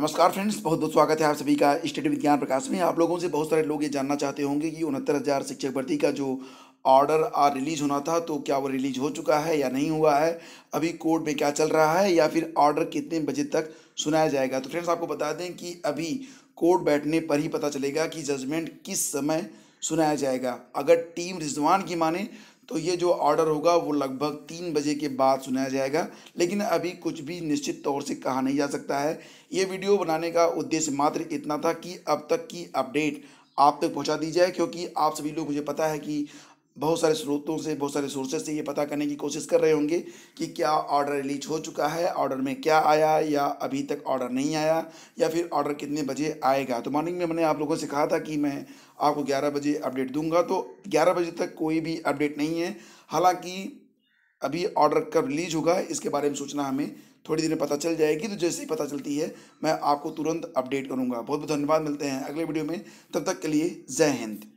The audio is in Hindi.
नमस्कार फ्रेंड्स बहुत बहुत स्वागत है आप सभी का स्टेट विज्ञान प्रकाश में आप लोगों से बहुत सारे लोग ये जानना चाहते होंगे कि उनहत्तर हज़ार शिक्षक भर्ती का जो ऑर्डर आ रिलीज होना था तो क्या वो रिलीज हो चुका है या नहीं हुआ है अभी कोर्ट में क्या चल रहा है या फिर ऑर्डर कितने बजे तक सुनाया जाएगा तो फ्रेंड्स आपको बता दें कि अभी कोर्ट बैठने पर ही पता चलेगा कि जजमेंट किस समय सुनाया जाएगा अगर टीम रिजवान की माने तो ये जो ऑर्डर होगा वो लगभग तीन बजे के बाद सुनाया जाएगा लेकिन अभी कुछ भी निश्चित तौर से कहा नहीं जा सकता है ये वीडियो बनाने का उद्देश्य मात्र इतना था कि अब तक की अपडेट आप तक पहुंचा दी जाए क्योंकि आप सभी लोग मुझे पता है कि बहुत सारे स्रोतों से बहुत सारे सोर्सेज से ये पता करने की कोशिश कर रहे होंगे कि क्या ऑर्डर रिलीज हो चुका है ऑर्डर में क्या आया या अभी तक ऑर्डर नहीं आया या फिर ऑर्डर कितने बजे आएगा तो मॉर्निंग में मैंने आप लोगों से कहा था कि मैं आपको 11 बजे अपडेट दूंगा तो 11 बजे तक कोई भी अपडेट नहीं है हालांकि अभी ऑर्डर कब रिलीज होगा इसके बारे में सूचना हमें थोड़ी देर में पता चल जाएगी तो जैसे ही पता चलती है मैं आपको तुरंत अपडेट करूँगा बहुत बहुत धन्यवाद मिलते हैं अगले वीडियो में तब तक के लिए जय हिंद